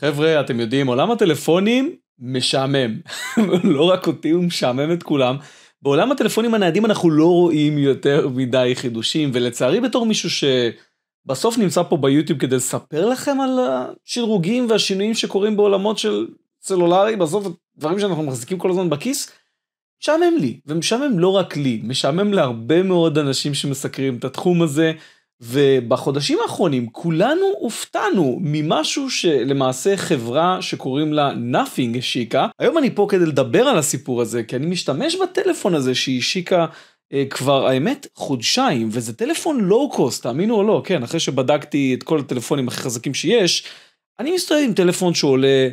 חבר'ה, אתם יודעים, עולם הטלפונים משעמם. לא רק אותי, הוא משעמם את כולם. בעולם הטלפונים הניידים אנחנו לא רואים יותר מדי חידושים, ולצערי בתור מישהו שבסוף נמצא פה ביוטיוב כדי לספר לכם על השדרוגים והשינויים שקורים בעולמות של סלולרי, בסוף הדברים שאנחנו מחזיקים כל הזמן בכיס, משעמם לי, ומשעמם לא רק לי, משעמם להרבה מאוד אנשים שמסקרים את התחום הזה. ובחודשים האחרונים כולנו הופתענו ממשהו שלמעשה חברה שקוראים לה Nothing השיקה. היום אני פה כדי לדבר על הסיפור הזה, כי אני משתמש בטלפון הזה שהיא השיקה אה, כבר, האמת, חודשיים, וזה טלפון לואו-קוסט, תאמינו או לא, כן, אחרי שבדקתי את כל הטלפונים הכי חזקים שיש, אני מסתובב עם טלפון שעולה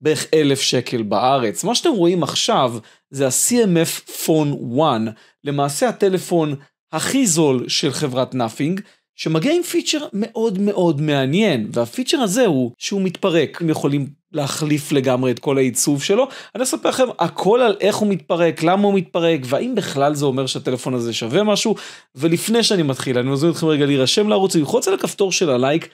בערך אלף שקל בארץ. מה שאתם רואים עכשיו זה ה-CMF Phone 1, למעשה הטלפון הכי זול של חברת Nothing, שמגיע עם פיצ'ר מאוד מאוד מעניין, והפיצ'ר הזה הוא שהוא מתפרק. הם יכולים להחליף לגמרי את כל העיצוב שלו. אני אספר לכם הכל על איך הוא מתפרק, למה הוא מתפרק, והאם בכלל זה אומר שהטלפון הזה שווה משהו. ולפני שאני מתחיל, אני מזמין אתכם רגע להירשם לערוץ ללחוץ על הכפתור של הלייק.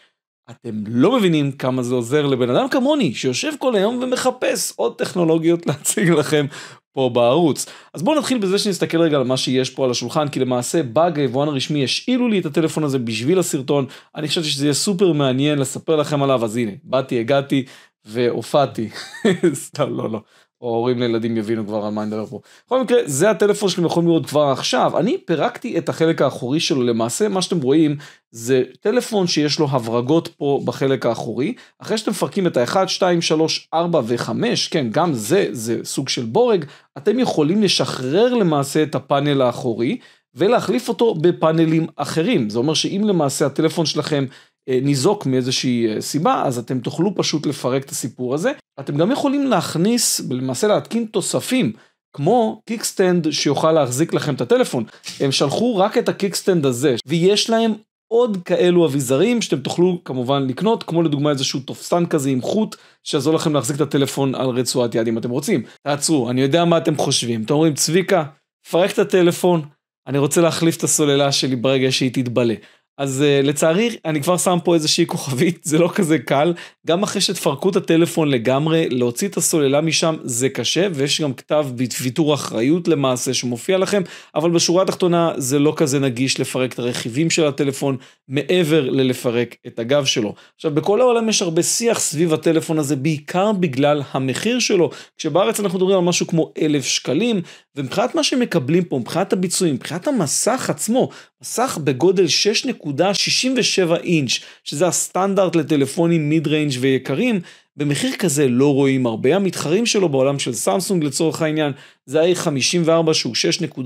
אתם לא מבינים כמה זה עוזר לבן אדם כמוני, שיושב כל היום ומחפש עוד טכנולוגיות להציג לכם פה בערוץ. אז בואו נתחיל בזה שנסתכל רגע על מה שיש פה על השולחן, כי למעשה באג היבואן הרשמי השאילו לי את הטלפון הזה בשביל הסרטון, אני חשבתי שזה יהיה סופר מעניין לספר לכם עליו, אז הנה, באתי, הגעתי והופעתי. סתם, לא, לא. או ההורים לילדים יבינו כבר על מה אני מדבר פה. בכל מקרה, זה הטלפון שאתם יכולים לראות כבר עכשיו. אני פירקתי את החלק האחורי שלו, למעשה מה שאתם רואים זה טלפון שיש לו הברגות פה בחלק האחורי. אחרי שאתם מפרקים את ה-1, 2, 3, 4 ו-5, כן, גם זה, זה סוג של בורג, אתם יכולים לשחרר למעשה את הפאנל האחורי ולהחליף אותו בפאנלים אחרים. זה אומר שאם למעשה הטלפון שלכם אה, ניזוק מאיזושהי אה, סיבה, אז אתם תוכלו פשוט לפרק את הסיפור הזה. אתם גם יכולים להכניס, למעשה להתקין תוספים, כמו קיקסטנד שיוכל להחזיק לכם את הטלפון. הם שלחו רק את הקיקסטנד הזה, ויש להם עוד כאלו אביזרים שאתם תוכלו כמובן לקנות, כמו לדוגמה איזשהו תופסן כזה עם חוט, שיעזור לכם להחזיק את הטלפון על רצועת יד אם אתם רוצים. תעצרו, אני יודע מה אתם חושבים. אתם אומרים, צביקה, פרק את הטלפון, אני רוצה להחליף את הסוללה שלי ברגע שהיא תתבלה. אז uh, לצערי אני כבר שם פה איזושהי כוכבית זה לא כזה קל גם אחרי שתפרקו את הטלפון לגמרי להוציא את הסוללה משם זה קשה ויש גם כתב ויתור אחריות למעשה שמופיע לכם אבל בשורה התחתונה זה לא כזה נגיש לפרק את הרכיבים של הטלפון מעבר ללפרק את הגב שלו. עכשיו בכל העולם יש הרבה שיח סביב הטלפון הזה בעיקר בגלל המחיר שלו כשבארץ אנחנו מדברים על משהו כמו אלף שקלים ומבחינת מה שמקבלים פה מבחינת הביצועים מבחינת המסך עצמו מסך בגודל 6. ב אינץ', שזה הסטנדרט לטלפונים מיד ריינג' ויקרים, במחיר כזה לא רואים הרבה. המתחרים שלו בעולם של סמסונג לצורך העניין, זה ה-A54 שהוא 6.6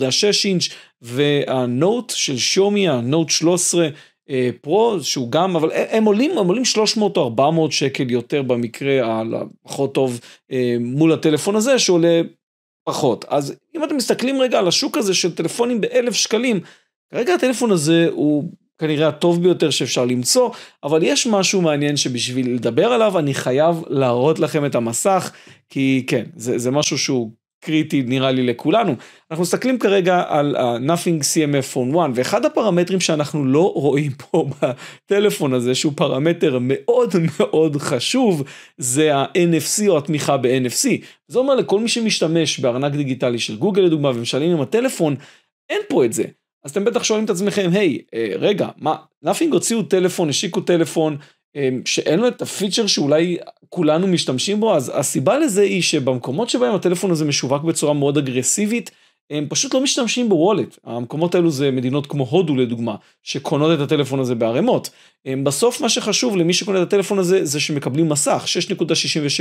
אינץ', והנוט של שומי, הנוט 13, אה, פרו שהוא גם אבל הם עולים הם עולים 300 או 400 שקל יותר במקרה הפחות טוב אה, מול הטלפון הזה שעולה פחות אז אם אתם מסתכלים רגע על השוק הזה של טלפונים באלף שקלים כרגע הטלפון הזה הוא כנראה הטוב ביותר שאפשר למצוא, אבל יש משהו מעניין שבשביל לדבר עליו אני חייב להראות לכם את המסך, כי כן, זה, זה משהו שהוא קריטי נראה לי לכולנו. אנחנו מסתכלים כרגע על uh, nothing CMF on 1 ואחד הפרמטרים שאנחנו לא רואים פה בטלפון הזה שהוא פרמטר מאוד מאוד חשוב זה ה-NFC או התמיכה ב-NFC. זה אומר לכל מי שמשתמש בארנק דיגיטלי של גוגל לדוגמה ומשלם עם הטלפון אין פה את זה. אז אתם בטח שואלים את עצמכם, היי, hey, אה, רגע, מה, נאפינג הוציאו טלפון, השיקו טלפון, אה, שאין לו את הפיצ'ר שאולי כולנו משתמשים בו, אז הסיבה לזה היא שבמקומות שבהם הטלפון הזה משווק בצורה מאוד אגרסיבית, הם פשוט לא משתמשים בוולט. המקומות האלו זה מדינות כמו הודו לדוגמה, שקונות את הטלפון הזה בערימות. בסוף מה שחשוב למי שקונה את הטלפון הזה, זה שמקבלים מסך,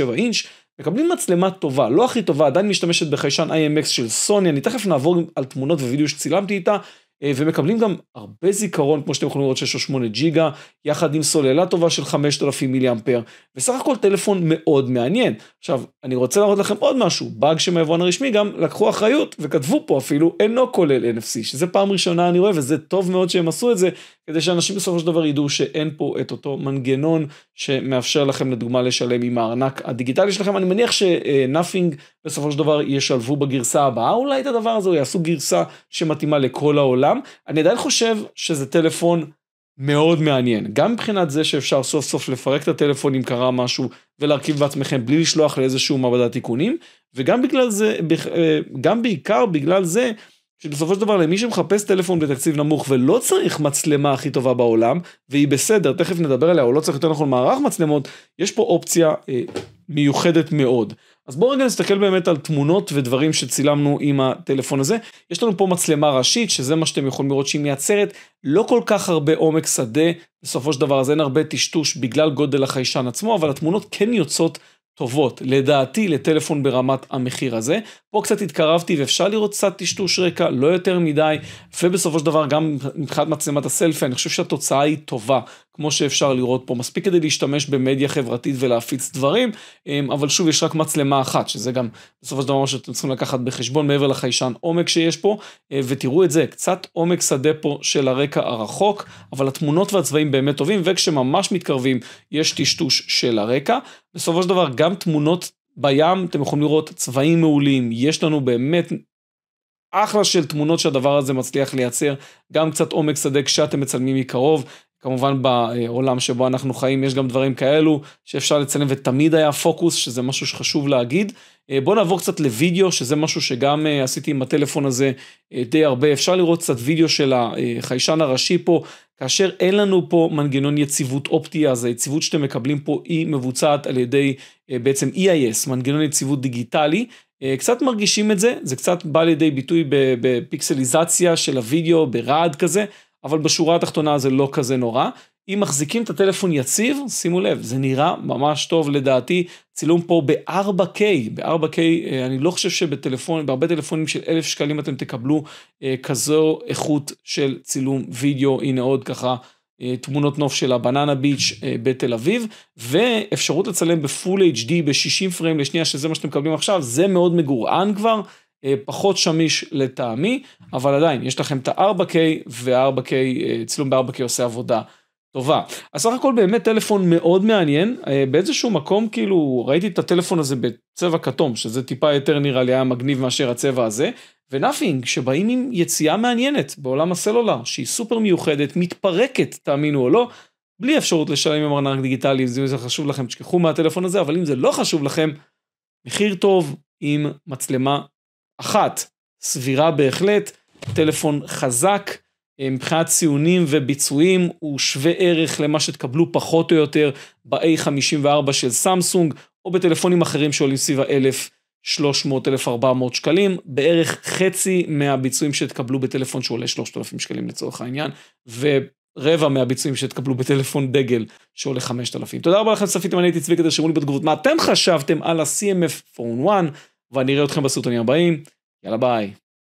6.67 אינץ', מקבלים מצלמה טובה, לא הכי טובה, עדיין משתמשת בחיישן IMX של סוני, אני תכף נעבור על תמונות ווידאו שצילמתי איתה, אה, ומקבלים גם הרבה זיכרון, כמו שאתם יכולים לראות, 6 או 8 ג'יגה, יחד עם סוללה טובה של 5,000 מיליאמפר. וסך הכל טלפון מאוד מעניין. עכשיו, אני רוצה להראות לכם עוד משהו, באג שמהיבואן הרשמי גם לקחו אחריות וכתבו פה אפילו, אינו כולל NFC, שזה פעם ראשונה אני רואה, וזה טוב מאוד שהם עשו את זה, כדי שאנשים בסופו של דבר ידעו שאין פה את אותו מנגנון שמאפשר לכם לדוגמה לשלם עם הארנק הדיגיטלי שלכם. אני מניח שנאפינג אה, בסופו של דבר ישלבו בגרסה הבאה אולי את הדבר הזה, או יעשו גרסה שמתאימה לכל העולם. אני עדיין חושב שזה טלפון מאוד מעניין, גם מבחינת זה שאפשר סוף סוף לפרק את הטלפון אם קרה משהו ולהרכיב בעצמכם בלי לשלוח לאיזשהו מעבדת תיקונים, וגם בגלל זה, אה, גם בעיקר בגלל זה, שבסופו של דבר למי שמחפש טלפון בתקציב נמוך ולא צריך מצלמה הכי טובה בעולם, והיא בסדר, תכף נדבר עליה, או לא צריך יותר נכון מערך מצלמות, יש פה אופציה אה, מיוחדת מאוד. אז בואו רגע נסתכל באמת על תמונות ודברים שצילמנו עם הטלפון הזה. יש לנו פה מצלמה ראשית, שזה מה שאתם יכולים לראות שהיא מייצרת לא כל כך הרבה עומק שדה, בסופו של דבר אז אין הרבה טשטוש בגלל גודל החיישן עצמו, אבל התמונות כן יוצאות טובות, לדעתי, לטלפון ברמת המחיר הזה. פה קצת התקרבתי ואפשר לראות קצת טשטוש רקע, לא יותר מדי, ובסופו של דבר גם מבחינת מצלמת הסלפי, אני חושב שהתוצאה היא טובה, כמו שאפשר לראות פה, מספיק כדי להשתמש במדיה חברתית ולהפיץ דברים, אמ, אבל שוב יש רק מצלמה אחת, שזה גם בסופו של דבר מה שאתם צריכים לקחת בחשבון מעבר לחיישן עומק שיש פה, אה, ותראו את זה, קצת עומק שדה פה של הרקע הרחוק, אבל התמונות והצבעים באמת טובים, וכשממש מתקרבים יש טשטוש של הרקע. בסופו של דבר גם תמונות בים אתם יכולים לראות צבעים מעולים, יש לנו באמת אחלה של תמונות שהדבר הזה מצליח לייצר, גם קצת עומק שדה כשאתם מצלמים מקרוב, כמובן בעולם שבו אנחנו חיים יש גם דברים כאלו שאפשר לצלם ותמיד היה פוקוס, שזה משהו שחשוב להגיד. אה, בואו נעבור קצת לוידאו, שזה משהו שגם אה, עשיתי עם הטלפון הזה אה, די הרבה. אפשר לראות קצת וידאו של החיישן הראשי פה, כאשר אין לנו פה מנגנון יציבות אופטי, אז היציבות שאתם מקבלים פה היא מבוצעת על ידי בעצם EIS, מנגנון יציבות דיגיטלי. קצת מרגישים את זה, זה קצת בא לידי ביטוי בפיקסליזציה של הוידאו, ברעד כזה. אבל בשורה התחתונה זה לא כזה נורא. אם מחזיקים את הטלפון יציב, שימו לב, זה נראה ממש טוב לדעתי. צילום פה ב-4K, ב-4K, אה, אני לא חושב שבטלפון, בהרבה טלפונים של אלף שקלים אתם תקבלו אה, כזו איכות של צילום וידאו, הנה עוד ככה. אה, תמונות נוף של הבננה ביץ' בתל אביב, ואפשרות לצלם בפול HD ב-60 פריים לשנייה, שזה מה שאתם מקבלים עכשיו, זה מאוד מגורען כבר. אה, פחות שמיש לטעמי, אבל עדיין, יש לכם את ה-4K, וה 4 k צילום ב-4K עושה עבודה טובה. אז סך הכל באמת טלפון מאוד מעניין, אה, באיזשהו מקום כאילו ראיתי את הטלפון הזה בצבע כתום, שזה טיפה יותר נראה לי היה מגניב מאשר הצבע הזה, ונאפינג, שבאים עם יציאה מעניינת בעולם הסלולר, שהיא סופר מיוחדת, מתפרקת, תאמינו או לא, בלי אפשרות לשלם עם ארנק דיגיטלי, אם זה חשוב לכם, תשכחו מהטלפון הזה, אבל אם זה לא חשוב לכם, מחיר טוב עם מצלמה אחת, סבירה בהחלט, טלפון חזק, אה, מבחינת ציונים וביצועים הוא שווה ערך למה שתקבלו פחות או יותר ב-A54 של סמסונג, או בטלפונים אחרים שעולים סביב ה-1,300-1,400 שקלים, בערך חצי מהביצועים שתקבלו בטלפון שעולה 3,000 שקלים לצורך העניין, ו... רבע מהביצועים שתקבלו בטלפון דגל שעולה 5,000. תודה רבה לכם, צפיתם, אני הייתי צביקה, תרשמו לי בתגובות מה אתם חשבתם על ה-CMF Phone 1. ואני אראה אתכם בסרטונים הבאים. יאללה ביי.